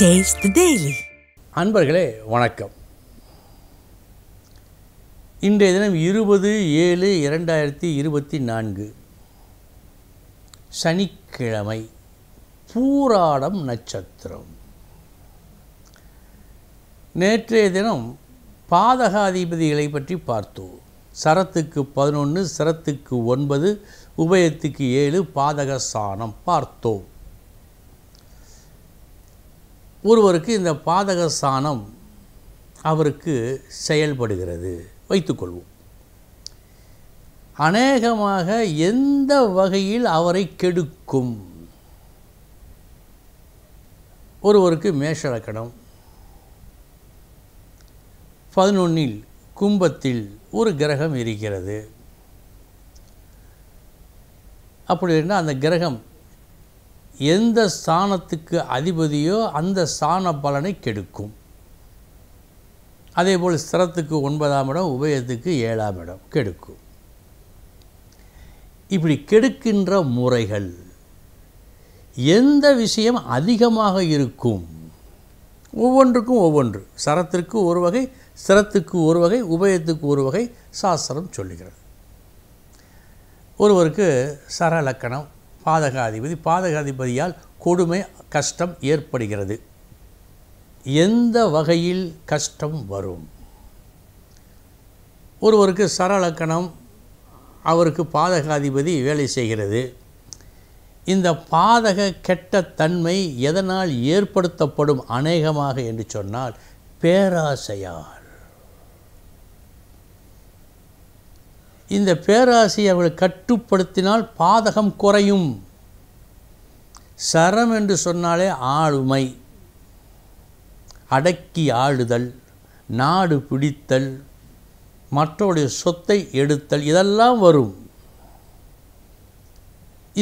taste daily அன்பர்களே வணக்கம் இன்றைய தினம் இருபது ஏழு இரண்டாயிரத்தி இருபத்தி நான்கு சனிக்கிழமை பூராடம் நட்சத்திரம் நேற்றைய தினம் பாதகாதிபதிகளை பற்றி பார்த்தோம் சரத்துக்கு பதினொன்று சரத்துக்கு ஒன்பது உபயத்துக்கு ஏழு பாதக சாணம் பார்த்தோம் ஒருவருக்கு இந்த பாதக ஸ்தானம் அவருக்கு செயல்படுகிறது வைத்துக்கொள்வோம் அநேகமாக எந்த வகையில் அவரை கெடுக்கும் ஒருவருக்கு மேஷலக்கணம் பதினொன்னில் கும்பத்தில் ஒரு கிரகம் இருக்கிறது அப்படி இருந்தால் அந்த கிரகம் எந்த ஸ்தானத்துக்கு அதிபதியோ அந்த ஸ்தான பலனை கெடுக்கும் அதே போல் ஸ்திரத்துக்கு ஒன்பதாம் இடம் உபயத்துக்கு ஏழாம் இடம் கெடுக்கும் இப்படி கெடுக்கின்ற முறைகள் எந்த விஷயம் அதிகமாக இருக்கும் ஒவ்வொன்றுக்கும் ஒவ்வொன்று சரத்திற்கு ஒரு வகை சிரத்துக்கு ஒரு வகை உபயத்துக்கு ஒரு வகை சாஸ்திரம் சொல்லுகிறது ஒருவருக்கு சரலக்கணம் பாதகாதிபதி பாதகாதிபதியால் கொடுமை கஷ்டம் ஏற்படுகிறது எந்த வகையில் கஷ்டம் வரும் ஒருவருக்கு சரலக்கணம் அவருக்கு பாதகாதிபதி வேலை செய்கிறது இந்த பாதக கெட்ட தன்மை எதனால் ஏற்படுத்தப்படும் அநேகமாக என்று சொன்னால் பேராசையால் இந்த பேராசி அவளை கட்டுப்படுத்தினால் பாதகம் குறையும் சரம் என்று சொன்னாலே ஆளுமை அடக்கி ஆளுதல் நாடு பிடித்தல் மற்றவருடைய சொத்தை எடுத்தல் இதெல்லாம் வரும்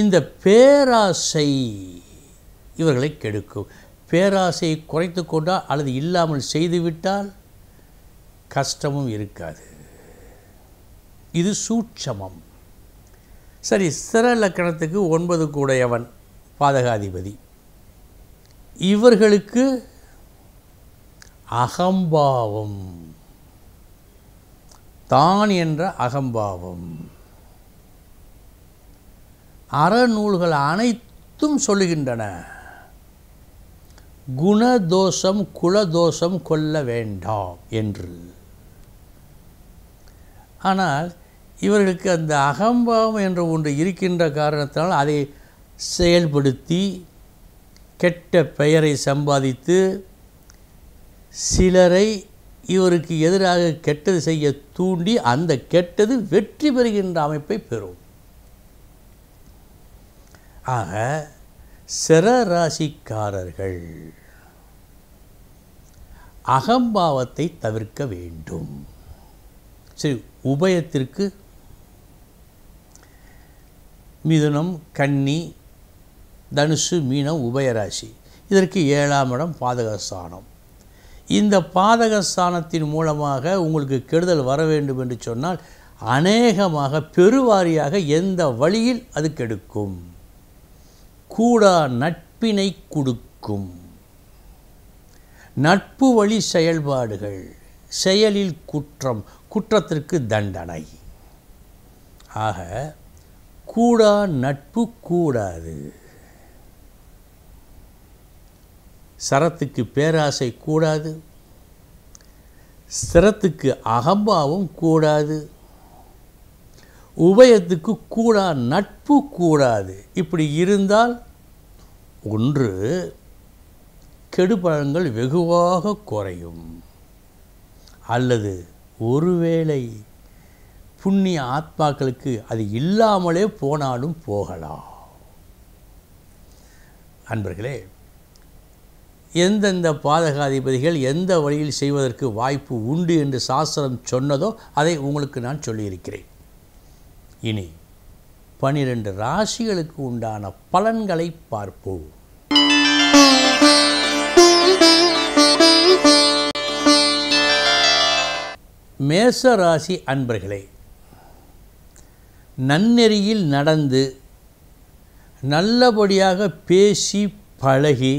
இந்த பேராசை இவர்களை கெடுக்கும் பேராசையை குறைத்து கொண்டால் அல்லது இல்லாமல் செய்துவிட்டால் கஷ்டமும் இருக்காது இது சூட்சமம் சரி சிற லக்கணத்துக்கு ஒன்பது கூடையவன் பாதகாதிபதி இவர்களுக்கு அகம்பாவம் தான் என்ற அகம்பாவம் அறநூல்கள் அனைத்தும் சொல்லுகின்றன குணதோஷம் குலதோஷம் கொள்ள வேண்டாம் என்று ஆனால் இவர்களுக்கு அந்த அகம்பாவம் என்ற ஒன்று இருக்கின்ற காரணத்தினால் அதை செயல்படுத்தி கெட்ட பெயரை சம்பாதித்து சிலரை இவருக்கு எதிராக கெட்டது செய்ய தூண்டி அந்த கெட்டது வெற்றி பெறுகின்ற அமைப்பை பெறும் ஆக சிறராசிக்காரர்கள் அகம்பாவத்தை தவிர்க்க வேண்டும் சரி உபயத்திற்கு மிதுனம் கன்னி தனுசு மீனம் உபயராசி இதற்கு ஏழாம் இடம் பாதகஸ்தானம் இந்த பாதகஸ்தானத்தின் மூலமாக உங்களுக்கு கெடுதல் வர வேண்டும் என்று சொன்னால் அநேகமாக பெருவாரியாக எந்த வழியில் அது கெடுக்கும் கூடா நட்பினை கொடுக்கும் நட்பு வழி செயல்பாடுகள் செயலில் குற்றம் குற்றத்திற்கு தண்டனை ஆக கூடா நட்பு கூடாது சரத்துக்கு பேராசை கூடாது சிரத்துக்கு அகம்பாவும் கூடாது உபயத்துக்கு கூடா நட்பு கூடாது இப்படி இருந்தால் ஒன்று கெடுபழங்கள் வெகுவாக குறையும் அல்லது ஒருவேளை புண்ணிய ஆத்மாக்களுக்கு அது இல்லாமலே போனாலும் போகலாம் அன்பர்களே எந்தெந்த பாதகாதிபதிகள் எந்த வழியில் செய்வதற்கு வாய்ப்பு உண்டு என்று சாஸ்திரம் சொன்னதோ அதை உங்களுக்கு நான் சொல்லியிருக்கிறேன் இனி பனிரெண்டு ராசிகளுக்கு உண்டான பலன்களை பார்ப்போம் மேச ராசி அன்பர்களே நன்னெறியில் நடந்து நல்லபடியாக பேசி பழகி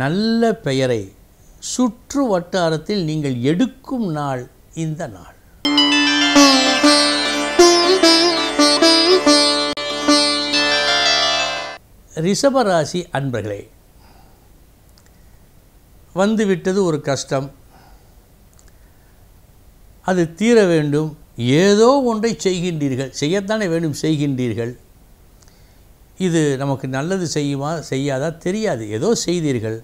நல்ல பெயரை சுற்று வட்டாரத்தில் நீங்கள் எடுக்கும் நாள் இந்த நாள் ரிஷபராசி அன்பர்களே வந்துவிட்டது ஒரு கஷ்டம் அது தீர வேண்டும் ஏதோ ஒன்றை செய்கின்றீர்கள் செய்யத்தானே வேண்டும் செய்கின்றீர்கள் இது நமக்கு நல்லது செய்யுமா செய்யாதா தெரியாது ஏதோ செய்தீர்கள்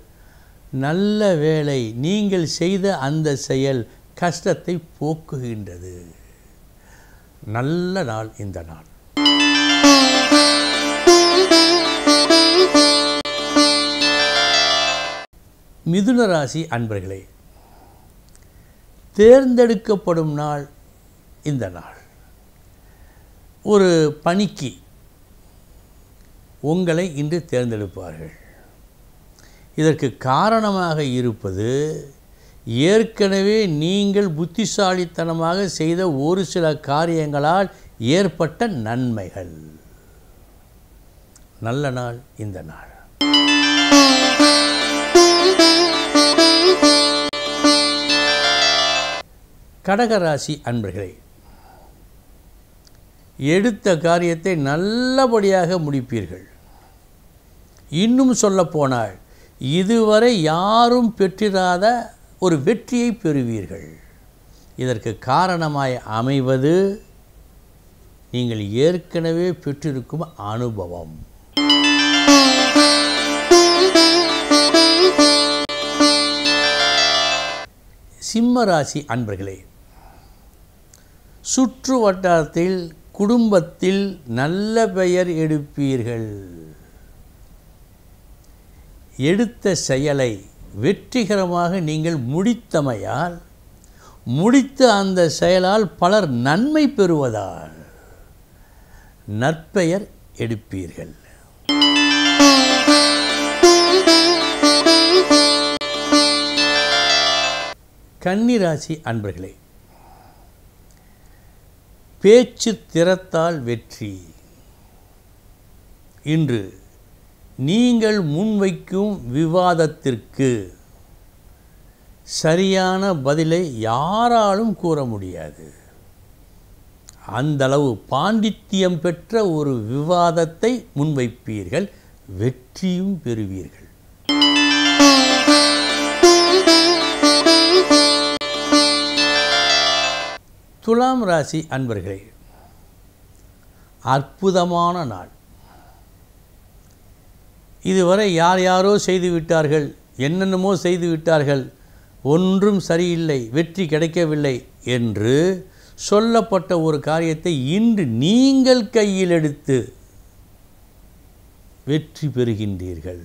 நல்ல வேலை நீங்கள் செய்த அந்த செயல் கஷ்டத்தை போக்குகின்றது நல்ல நாள் இந்த நாள் மிதுன ராசி அன்பர்களே தேர்ந்தெடுக்கப்படும் நாள் இந்த நாள் ஒரு பணிக்கு உங்களை இன்று தேர்ந்தெடுப்பார்கள் இதற்கு காரணமாக இருப்பது ஏற்கனவே நீங்கள் புத்திசாலித்தனமாக செய்த ஒரு சில காரியங்களால் ஏற்பட்ட நன்மைகள் நல்ல நாள் இந்த நாள் கடகராசி அன்பர்களே எடுத்த காரியத்தை நல்லபடியாக முடிப்பீர்கள் இன்னும் சொல்லப்போனால் இதுவரை யாரும் பெற்றிராத ஒரு வெற்றியை பெறுவீர்கள் இதற்கு காரணமாய் அமைவது நீங்கள் ஏற்கனவே பெற்றிருக்கும் அனுபவம் சிம்ம ராசி அன்பர்களே சுற்று வட்டாரத்தில் குடும்பத்தில் நல்ல பெயர் எடுப்பீர்கள் எடுத்த செயலை வெற்றிகரமாக நீங்கள் முடித்தமையால் முடித்த அந்த செயலால் பலர் நன்மை பெறுவதால் நற்பெயர் எடுப்பீர்கள் கன்னிராசி அன்பர்களே பேச்சு திறத்தால் வெற்றி இன்று நீங்கள் முன்வைக்கும் விவாதத்திற்கு சரியான பதிலை யாராலும் கூற முடியாது அந்தளவு பாண்டித்தியம் பெற்ற ஒரு விவாதத்தை முன்வைப்பீர்கள் வெற்றியும் பெறுவீர்கள் துலாம் ராசி அன்பர்களே அற்புதமான நாள் இதுவரை யார் யாரோ செய்து விட்டார்கள் என்னென்னமோ செய்து விட்டார்கள் ஒன்றும் சரியில்லை வெற்றி கிடைக்கவில்லை என்று சொல்லப்பட்ட ஒரு காரியத்தை இன்று நீங்கள் கையில் எடுத்து வெற்றி பெறுகின்றீர்கள்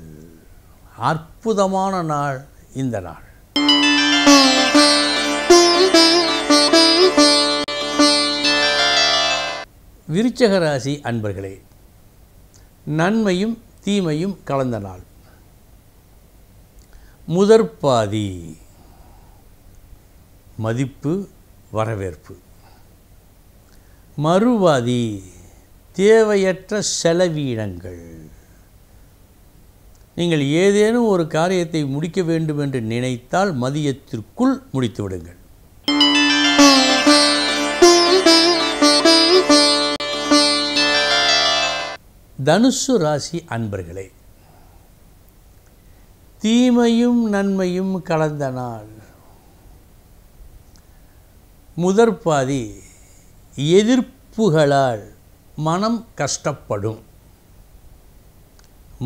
அற்புதமான நாள் இந்த நாள் விருச்சக ராசி அன்பர்களே நன்மையும் தீமையும் கலந்த நாள் முதற்பாதி மதிப்பு வரவேற்பு மறுவாதி தேவையற்ற செலவீனங்கள் நீங்கள் ஏதேனும் ஒரு காரியத்தை முடிக்க வேண்டும் என்று நினைத்தால் மதியத்திற்குள் முடித்துவிடுங்கள் தனுசு ராசி அன்பர்களே தீமையும் நன்மையும் கலந்த நாள் முதற் பாதி எதிர்ப்புகளால் மனம் கஷ்டப்படும்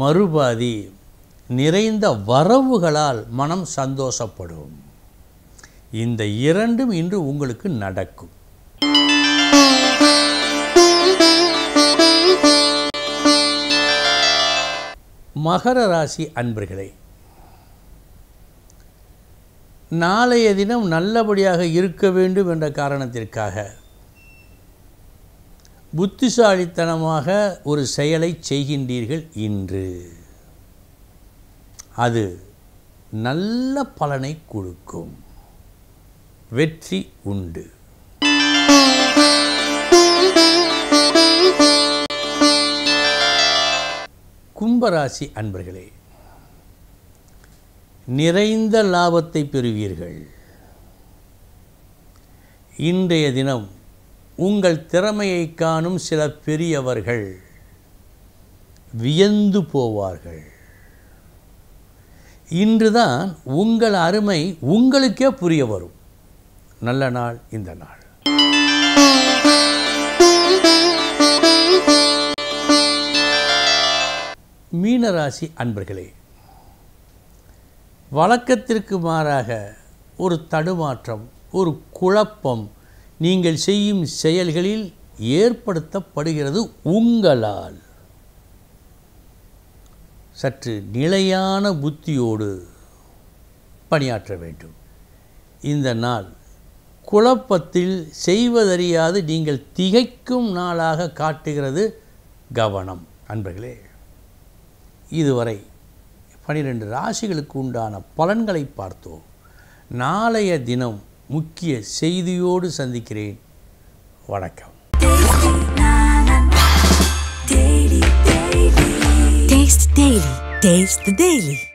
மறுபாதி நிறைந்த வரவுகளால் மனம் சந்தோஷப்படும் இந்த இரண்டும் இன்று உங்களுக்கு நடக்கும் மகர ராசி அன்பர்களே நாளைய தினம் நல்லபடியாக இருக்க வேண்டும் என்ற காரணத்திற்காக புத்திசாலித்தனமாக ஒரு செயலை செய்கின்றீர்கள் இன்று அது நல்ல பலனை கொடுக்கும் வெற்றி உண்டு கும்பராசி அன்பர்களே நிறைந்த லாபத்தை பெறுவீர்கள் இன்றைய தினம் உங்கள் திறமையை காணும் சில பெரியவர்கள் வியந்து போவார்கள் இன்றுதான் உங்கள் அருமை உங்களுக்கே புரிய வரும் நல்ல நாள் இந்த நாள் மீனராசி அன்பர்களே வழக்கத்திற்கு மாறாக ஒரு தடுமாற்றம் ஒரு குழப்பம் நீங்கள் செய்யும் செயல்களில் ஏற்படுத்தப்படுகிறது உங்களால் சற்று நிலையான புத்தியோடு பணியாற்ற வேண்டும் இந்த நாள் குழப்பத்தில் செய்வதறியாது நீங்கள் திகைக்கும் நாளாக காட்டுகிறது கவனம் அன்பர்களே இதுவரை பனிரெண்டு ராசிகளுக்கு உண்டான பலன்களை பார்த்தோம் நாளைய தினம் முக்கிய செய்தியோடு சந்திக்கிறேன் வணக்கம் Taste the